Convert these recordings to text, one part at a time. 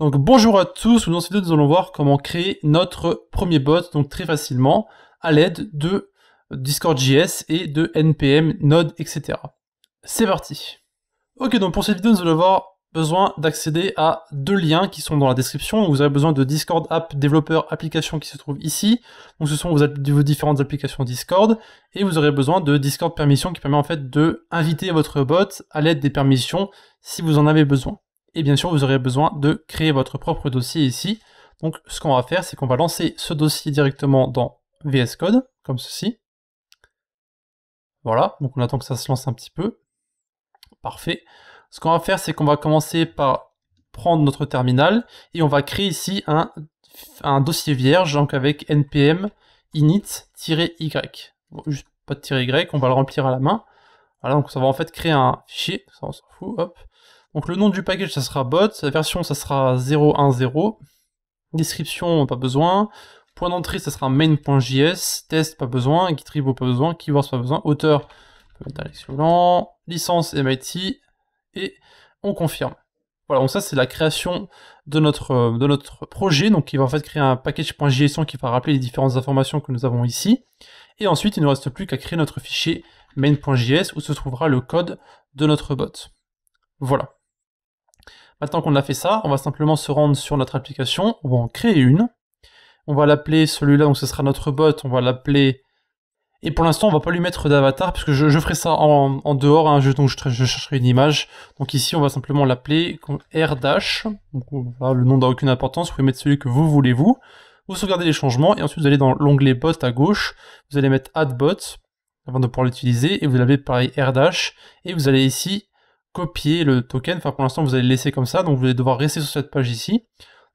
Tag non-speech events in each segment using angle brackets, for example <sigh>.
Donc bonjour à tous, dans cette vidéo nous allons voir comment créer notre premier bot donc très facilement à l'aide de Discord.js et de NPM, Node, etc. C'est parti Ok donc pour cette vidéo nous allons avoir besoin d'accéder à deux liens qui sont dans la description. Vous avez besoin de Discord app développeur application qui se trouve ici. Donc ce sont vos, vos différentes applications Discord et vous aurez besoin de Discord permission qui permet en fait de inviter votre bot à l'aide des permissions si vous en avez besoin. Et bien sûr, vous aurez besoin de créer votre propre dossier ici. Donc ce qu'on va faire, c'est qu'on va lancer ce dossier directement dans VS Code, comme ceci. Voilà, donc on attend que ça se lance un petit peu. Parfait. Ce qu'on va faire, c'est qu'on va commencer par prendre notre terminal et on va créer ici un, dossier vierge, donc avec npm init-y. juste pas de tirer y, on va le remplir à la main. Voilà, donc ça va en fait créer un fichier, ça on s'en fout, hop. Donc le nom du package, ça sera bot, la version, ça sera 0.1.0, description, pas besoin, point d'entrée, ça sera main.js, test, pas besoin, Gitribo, pas besoin, keywords, pas besoin, auteur, on peut licence MIT, et on confirme. Voilà, donc ça c'est la création de notre, euh, de notre projet, donc il va en fait créer un package.js qui va rappeler les différentes informations que nous avons ici, et ensuite il ne nous reste plus qu'à créer notre fichier main.js où se trouvera le code de notre bot. Voilà. Maintenant qu'on a fait ça, on va simplement se rendre sur notre application, on va en créer une. On va l'appeler celui-là, donc ce sera notre bot, on va l'appeler... Et pour l'instant, on va pas lui mettre d'avatar, parce que je, ferai ça en, dehors, un hein, je, donc je, chercherai une image. Donc ici, on va simplement l'appeler R dash. le nom n'a aucune importance, vous pouvez mettre celui que vous voulez vous. Vous sauvegardez les changements, et ensuite vous allez dans l'onglet bot à gauche, vous allez mettre add bot, avant de pouvoir l'utiliser, et vous avez pareil R dash, et vous allez ici copier le token. Enfin, pour l'instant, vous allez le laisser comme ça. Donc, vous allez devoir rester sur cette page ici.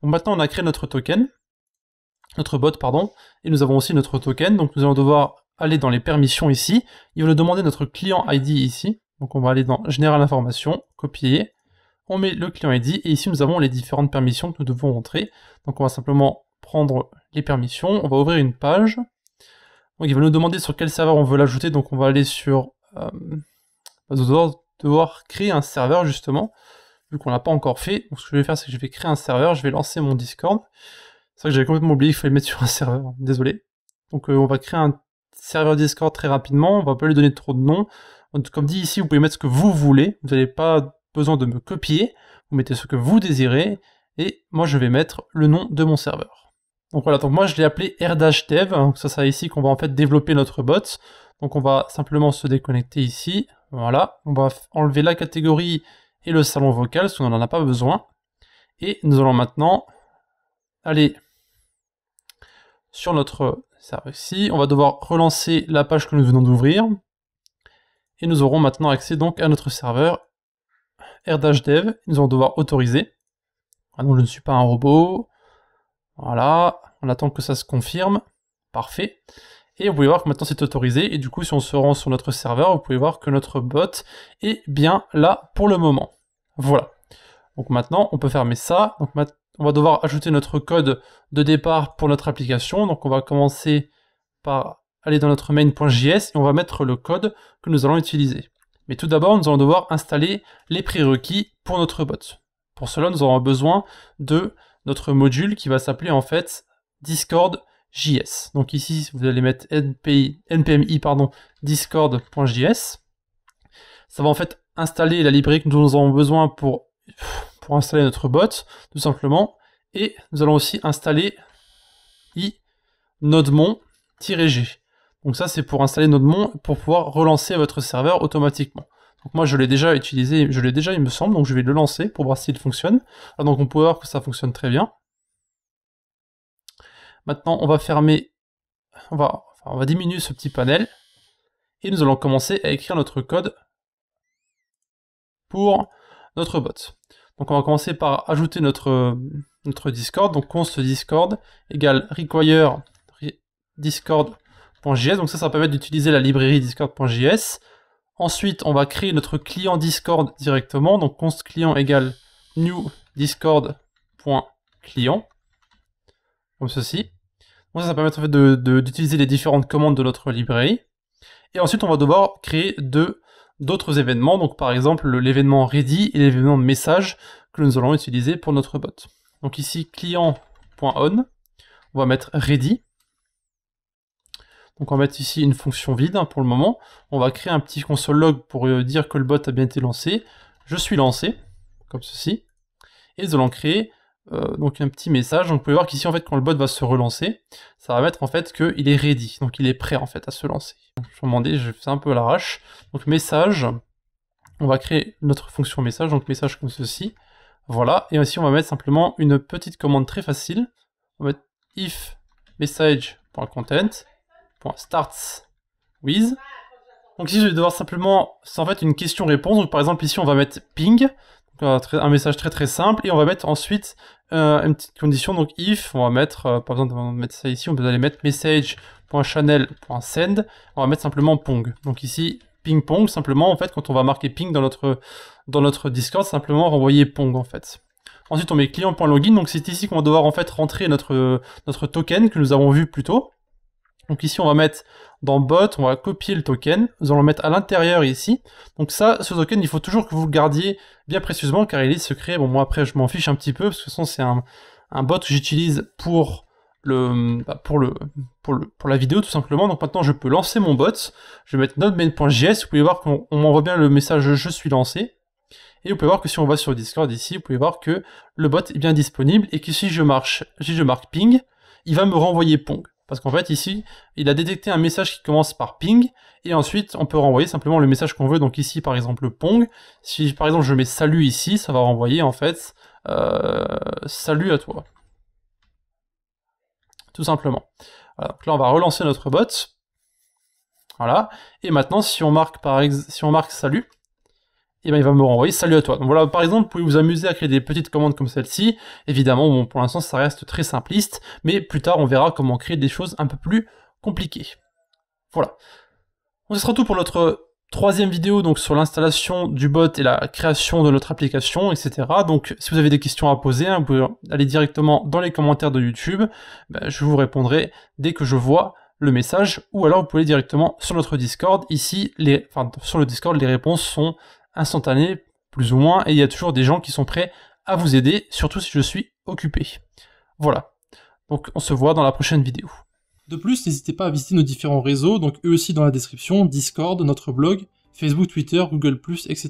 Donc, maintenant, on a créé notre token, notre bot, pardon. Et nous avons aussi notre token. Donc, nous allons devoir aller dans les permissions ici. Il va nous demander notre client ID ici. Donc, on va aller dans Général Information, copier. On met le client ID. Et ici, nous avons les différentes permissions que nous devons entrer. Donc, on va simplement prendre les permissions. On va ouvrir une page. Donc, il va nous demander sur quel serveur on veut l'ajouter. Donc, on va aller sur... Euh, devoir créer un serveur justement, vu qu'on l'a pas encore fait. Donc ce que je vais faire, c'est que je vais créer un serveur, je vais lancer mon Discord. C'est vrai que j'avais complètement oublié qu'il fallait le mettre sur un <laughs> serveur, désolé. Donc euh, on va créer un serveur Discord très rapidement, on va pas lui donner trop de noms. Comme dit ici, vous pouvez mettre ce que vous voulez, vous n'avez pas besoin de me copier, vous mettez ce que vous désirez, et moi je vais mettre le nom de mon serveur. Donc voilà, donc moi je l'ai appelé r-dev, donc hein. ça sera ici qu'on va en fait développer notre bot. Donc on va simplement se déconnecter ici, voilà, on va enlever la catégorie et le salon vocal, parce qu'on n'en a pas besoin. Et nous allons maintenant aller sur notre serveur ici, on va devoir relancer la page que nous venons d'ouvrir, et nous aurons maintenant accès donc à notre serveur r-dev, nous allons devoir autoriser. Ah non, je ne suis pas un robot, voilà, on attend que ça se confirme. Parfait. Et vous pouvez voir que maintenant c'est autorisé. Et du coup, si on se rend sur notre serveur, vous pouvez voir que notre bot est bien là pour le moment. Voilà. Donc maintenant, on peut fermer ça. Donc on va devoir ajouter notre code de départ pour notre application. Donc on va commencer par aller dans notre main.js et on va mettre le code que nous allons utiliser. Mais tout d'abord, nous allons devoir installer les prérequis pour notre bot. Pour cela, nous aurons besoin de notre module qui va s'appeler en fait Discord JS. Donc ici, vous allez mettre npi, npmi pardon, discord.js. Ça va en fait installer la librairie que nous avons besoin pour, pour installer notre bot, tout simplement. Et nous allons aussi installer i nodemon-g. Donc ça, c'est pour installer nodemon pour pouvoir relancer votre serveur automatiquement moi je l'ai déjà utilisé, je l'ai déjà il me semble, donc je vais le lancer pour voir s'il fonctionne. Ah, donc on peut voir que ça fonctionne très bien. Maintenant on va fermer, on va, diminuer ce petit panel et nous allons commencer à écrire notre code pour notre bot. Donc on va commencer par ajouter notre, notre Discord, donc const Discord égale require discord.js, donc ça, ça permet d'utiliser la librairie discord.js Ensuite, on va créer notre client Discord directement. Donc const client égale new discord.client. Comme ceci. Donc ça, va permet d'utiliser les différentes commandes de notre librairie. Et ensuite, on va devoir créer d'autres événements, donc par exemple l'événement ready et l'événement message que nous allons utiliser pour notre bot. Donc ici client.on, on va mettre ready. Donc on va mettre ici une fonction vide hein, pour le moment. On va créer un petit console log pour euh, dire que le bot a bien été lancé. Je suis lancé, comme ceci. Et nous allons créer euh, donc un petit message. Donc vous pouvez voir qu'ici en fait quand le bot va se relancer, ça va mettre en fait qu'il est ready. Donc il est prêt en fait à se lancer. je vais demander, je fais un peu l'arrache. Donc message, on va créer notre fonction message, donc message comme ceci. Voilà, et ici on va mettre simplement une petite commande très facile. On va mettre if message.content starts with. Donc ici, je vais devoir simplement, c'est en fait une question-réponse. Donc par exemple, ici, on va mettre ping, un message très très simple, et on va mettre ensuite euh, une petite condition. Donc if, on va mettre, par exemple, on va mettre ça ici, on peut aller mettre message.channel.send, on va mettre simplement pong. Donc ici, ping pong, simplement, en fait, quand on va marquer ping dans notre, dans notre Discord, simplement renvoyer pong, en fait. Ensuite, on met client.login, donc c'est ici qu'on va devoir en fait rentrer notre, notre token que nous avons vu plus tôt. Donc ici, on va mettre dans bot, on va copier le token. Nous allons le mettre à l'intérieur ici. Donc ça, ce token, il faut toujours que vous le gardiez bien précieusement car il est secret. Bon, moi après, je m'en fiche un petit peu parce que sinon, c'est un, bot que j'utilise pour le, bah, pour le, pour le, pour la vidéo tout simplement. Donc maintenant, je peux lancer mon bot. Je vais mettre nodemain.js. Vous pouvez voir qu'on m'envoie bien le message je suis lancé. Et vous pouvez voir que si on va sur Discord ici, vous pouvez voir que le bot est bien disponible et que si je marche, si je marque ping, il va me renvoyer pong. Parce qu'en fait, ici, il a détecté un message qui commence par ping, et ensuite, on peut renvoyer simplement le message qu'on veut. Donc ici, par exemple, pong. Si, par exemple, je mets salut ici, ça va renvoyer, en fait, euh, salut à toi. Tout simplement. donc là, on va relancer notre bot. Voilà. Et maintenant, si on marque, par si on marque salut, et eh bien il va me renvoyer salut à toi. Donc voilà, par exemple, vous pouvez vous amuser à créer des petites commandes comme celle-ci. Évidemment, pour l'instant, ça reste très simpliste, mais plus tard, on verra comment créer des choses un peu plus compliquées. Voilà. On ce sera tout pour notre troisième vidéo donc sur l'installation du bot et la création de notre application, etc. Donc si vous avez des questions à poser, hein, vous pouvez aller directement dans les commentaires de YouTube. Ben, je vous répondrai dès que je vois le message, ou alors vous pouvez aller directement sur notre Discord. Ici, les, sur le Discord, les réponses sont instantané, plus ou moins, et il y a toujours des gens qui sont prêts à vous aider, surtout si je suis occupé. Voilà. Donc on se voit dans la prochaine vidéo. De plus, n'hésitez pas à visiter nos différents réseaux, donc eux aussi dans la description, Discord, notre blog, Facebook, Twitter, Google+, etc.